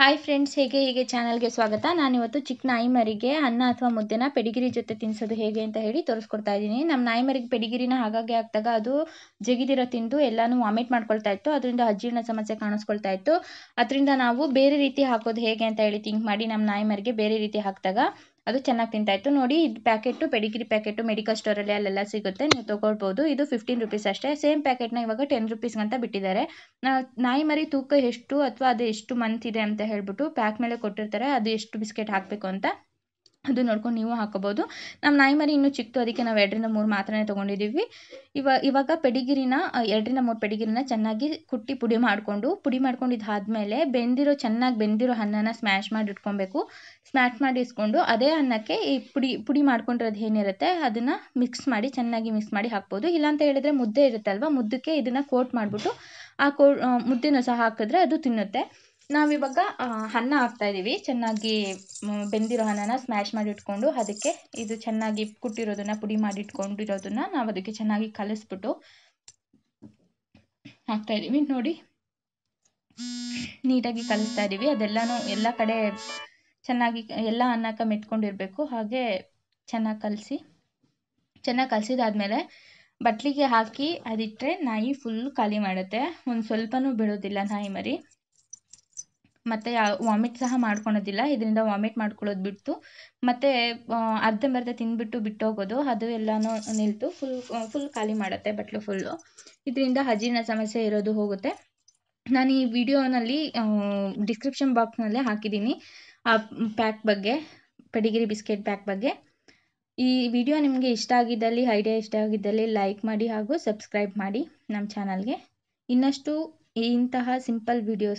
hi friends ಹೇಗೆ ಹೇಗೆ ಚಾನಲ್ಗೆ ಸ್ವಾಗತ ನಾನಿವತ್ತು ಚಿಕ್ಕ ನಾಯಿಮರಿಗೆ ಅನ್ನ ಅಥವಾ ಮುದ್ದೆನ ಪೆಡಿಗಿರಿ ಜೊತೆ ತಿನ್ನಿಸೋದು ಹೇಗೆ ಅಂತ ಹೇಳಿ ತೋರಿಸ್ಕೊಡ್ತಾ ಇದ್ದೀನಿ ನಮ್ಮ ನಾಯಿಮರಿಗೆ ಪೆಡಿಗಿರಿನ ಹಾಗಾಗಿ ಹಾಕಿದಾಗ ಅದು ಜಗಿದಿರೋ ತಿಂದು ಎಲ್ಲನೂ ವಾಮಿಟ್ ಮಾಡ್ಕೊಳ್ತಾ ಇತ್ತು ಅದರಿಂದ ಅಜೀರ್ಣ ಸಮಸ್ಯೆ ಕಾಣಿಸ್ಕೊಳ್ತಾ ಇತ್ತು ಅದರಿಂದ ನಾವು ಬೇರೆ ರೀತಿ ಹಾಕೋದು ಹೇಗೆ ಅಂತ ಹೇಳಿ ಥಿಂಕ್ ಮಾಡಿ ನಮ್ಮ ನಾಯಿ ಬೇರೆ ರೀತಿ ಹಾಕಿದಾಗ ಅದು ಚೆನ್ನಾಗಿ ತಿಂತಾಯಿತ್ತು ನೋಡಿ ಇದು ಪ್ಯಾಕೆಟು ಪೆಡಿಗ್ರಿ ಪ್ಯಾಕೆಟು ಮೆಡಿಕಲ್ ಸ್ಟೋರಲ್ಲಿ ಅಲ್ಲೆಲ್ಲ ಸಿಗುತ್ತೆ ನೀವು ತೊಗೊಳ್ಬೋದು ಇದು ಫಿಫ್ಟೀನ್ ರುಪೀಸ್ ಅಷ್ಟೇ ಸೇಮ್ ಪ್ಯಾಕೆಟ್ನ ಇವಾಗ ಟೆನ್ ರುಪೀಸ್ಗಂತ ಬಿಟ್ಟಿದ್ದಾರೆ ನಾಯಿ ಮರಿ ತೂಕ ಎಷ್ಟು ಅಥವಾ ಅದು ಎಷ್ಟು ಮಂತ್ ಇದೆ ಅಂತ ಹೇಳ್ಬಿಟ್ಟು ಪ್ಯಾಕ್ ಮೇಲೆ ಕೊಟ್ಟಿರ್ತಾರೆ ಅದು ಎಷ್ಟು ಬಿಸ್ಕೆಟ್ ಹಾಕಬೇಕು ಅಂತ ಅದು ನೋಡ್ಕೊಂಡು ನೀವು ಹಾಕೋಬೋದು ನಮ್ಮ ನಾಯಿ ಮರಿ ಇನ್ನೂ ಚಿಕ್ಕದು ಅದಕ್ಕೆ ನಾವು ಎರಡರಿಂದ ಮೂರು ಮಾತ್ರನೇ ತೊಗೊಂಡಿದ್ದೀವಿ ಇವ ಇವಾಗ ಪೆಡಿಗಿರಿನ ಎರಡರಿಂದ ಮೂರು ಪೆಡಿಗಿರಿನ ಚೆನ್ನಾಗಿ ಕುಟ್ಟಿ ಪುಡಿ ಮಾಡಿಕೊಂಡು ಪುಡಿ ಮಾಡ್ಕೊಂಡಿದ್ದಾದಮೇಲೆ ಬೆಂದಿರೋ ಚೆನ್ನಾಗಿ ಬೆಂದಿರೋ ಅನ್ನನ ಸ್ಮ್ಯಾಶ್ ಮಾಡಿ ಇಟ್ಕೊಬೇಕು ಸ್ಮ್ಯಾಶ್ ಮಾಡಿ ಇಸ್ಕೊಂಡು ಅದೇ ಅನ್ನಕ್ಕೆ ಈ ಪುಡಿ ಪುಡಿ ಮಾಡ್ಕೊಂಡಿರೋದು ಏನಿರುತ್ತೆ ಅದನ್ನು ಮಿಕ್ಸ್ ಮಾಡಿ ಚೆನ್ನಾಗಿ ಮಿಕ್ಸ್ ಮಾಡಿ ಹಾಕ್ಬೋದು ಇಲ್ಲಾಂತ ಹೇಳಿದ್ರೆ ಮುದ್ದೆ ಇರುತ್ತಲ್ವ ಮುದ್ದಕ್ಕೆ ಇದನ್ನು ಕೋಟ್ ಮಾಡಿಬಿಟ್ಟು ಆ ಕೋ ಮುದ್ದೆನೂ ಸಹ ಹಾಕಿದ್ರೆ ಅದು ತಿನ್ನುತ್ತೆ ನಾವಿವಾಗ ಅನ್ನ ಹಾಕ್ತಾ ಇದ್ದೀವಿ ಚೆನ್ನಾಗಿ ಬೆಂದಿರೋ ಅನ್ನನ ಸ್ಮ್ಯಾಶ್ ಮಾಡಿ ಇಟ್ಕೊಂಡು ಅದಕ್ಕೆ ಇದು ಚೆನ್ನಾಗಿ ಕುಟ್ಟಿರೋದನ್ನ ಪುಡಿ ಮಾಡಿ ಇಟ್ಕೊಂಡಿರೋದನ್ನ ನಾವು ಅದಕ್ಕೆ ಚೆನ್ನಾಗಿ ಹಾಕ್ತಾ ಇದ್ದೀವಿ ನೋಡಿ ನೀಟಾಗಿ ಕಲಿಸ್ತಾ ಇದ್ದೀವಿ ಅದೆಲ್ಲನೂ ಎಲ್ಲ ಕಡೆ ಚೆನ್ನಾಗಿ ಎಲ್ಲ ಅನ್ನಕ್ಕೆ ಮೆಟ್ಕೊಂಡಿರಬೇಕು ಹಾಗೆ ಚೆನ್ನಾಗಿ ಕಲಸಿ ಚೆನ್ನಾಗಿ ಕಲಸಿದಾದ್ಮೇಲೆ ಬಟ್ಲಿಗೆ ಹಾಕಿ ಅದಿಟ್ಟರೆ ನಾಯಿ ಫುಲ್ ಖಾಲಿ ಮಾಡುತ್ತೆ ಒಂದು ಸ್ವಲ್ಪನೂ ಬಿಡೋದಿಲ್ಲ ನಾಯಿ ಮರಿ ಮತ್ತು ವಾಮಿಟ್ ಸಹ ಮಾಡ್ಕೊಳೋದಿಲ್ಲ ಇದರಿಂದ ವಾಮಿಟ್ ಮಾಡ್ಕೊಳ್ಳೋದು ಬಿಡ್ತು ಮತ್ತು ಅರ್ಧಂಬರ್ಧ ತಿಂದುಬಿಟ್ಟು ಬಿಟ್ಟೋಗೋದು ಅದು ಎಲ್ಲನೂ ನಿಲ್ತು ಫುಲ್ ಫುಲ್ ಖಾಲಿ ಮಾಡುತ್ತೆ ಬಟ್ಲು ಫುಲ್ಲು ಇದರಿಂದ ಅಜೀರ್ಣ ಸಮಸ್ಯೆ ಇರೋದು ಹೋಗುತ್ತೆ ನಾನು ಈ ವಿಡಿಯೋನಲ್ಲಿ ಡಿಸ್ಕ್ರಿಪ್ಷನ್ ಬಾಕ್ಸ್ನಲ್ಲೇ ಹಾಕಿದ್ದೀನಿ ಆ ಪ್ಯಾಕ್ ಬಗ್ಗೆ ಪೆಡಿಗಿರಿ ಬಿಸ್ಕೆಟ್ ಪ್ಯಾಕ್ ಬಗ್ಗೆ ಈ ವಿಡಿಯೋ ನಿಮಗೆ ಇಷ್ಟ ಆಗಿದ್ದಲ್ಲಿ ಐಡಿಯಾ ಇಷ್ಟ ಆಗಿದ್ದಲ್ಲಿ ಲೈಕ್ ಮಾಡಿ ಹಾಗೂ ಸಬ್ಸ್ಕ್ರೈಬ್ ಮಾಡಿ ನಮ್ಮ ಚಾನಲ್ಗೆ ಇನ್ನಷ್ಟು ಇಂತಹ ಸಿಂಪಲ್ ವಿಡಿಯೋಸ್